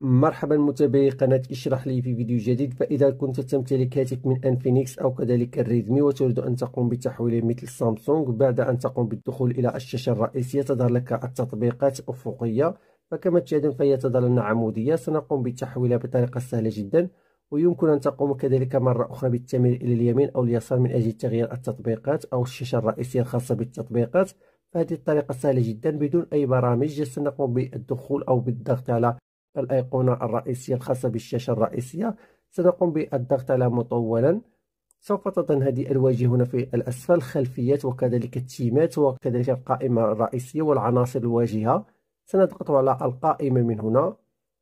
مرحبا متابعي قناة اشرح لي في فيديو جديد فإذا كنت تمتلك هاتف من انفينيكس أو كذلك الريدمي وتريد أن تقوم بتحويله مثل سامسونج بعد أن تقوم بالدخول إلى الشاشة الرئيسية تظهر لك التطبيقات أفقية فكما تشاهدون فهي تظهر لنا عمودية سنقوم بتحويلها بطريقة سهلة جدا ويمكن أن تقوم كذلك مرة أخرى بالتميل إلى اليمين أو اليسار من أجل تغيير التطبيقات أو الشاشة الرئيسية الخاصة بالتطبيقات فهذه الطريقة سهلة جدا بدون أي برامج سنقوم بالدخول أو بالضغط على الأيقونة الرئيسية الخاصة بالشاشة الرئيسية سنقوم بالضغط على مطولا سوف هذه الواجهة هنا في الأسفل خلفيات وكذلك التيمات وكذلك القائمة الرئيسية والعناصر الواجهة سنضغط على القائمة من هنا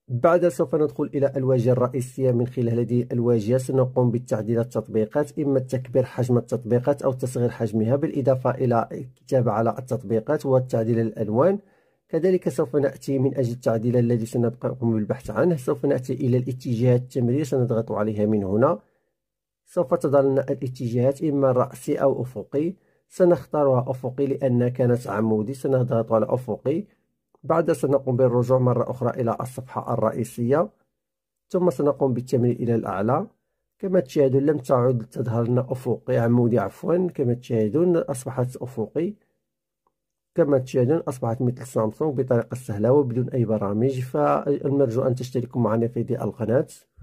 بعد سوف ندخل إلى الواجهة الرئيسية من خلال هذه الواجهة سنقوم بتعديل التطبيقات إما تكبير حجم التطبيقات أو تصغير حجمها بالإضافة إلى الكتابة على التطبيقات وتعديل الألوان كذلك سوف نأتي من أجل التعديل الذي سنقوم بالبحث عنه سوف نأتي إلى الاتجاهات التمرير سنضغط عليها من هنا سوف تظهر لنا الاتجاهات إما رأسي أو أفقي سنختارها أفقي لأن كانت عمودي سنضغط على أفقي بعد سنقوم بالرجوع مرة أخرى إلى الصفحة الرئيسية ثم سنقوم بالتمرير إلى الأعلى كما تشاهدون لم تعد تظهر لنا أفقي عمودي عفوا كما تشاهدون أصبحت أفقي كما تشاهدون أصبحت مثل سامسونج بطريقة سهلة وبدون أي برامج فالمرجو أن تشتركوا معنا في القناة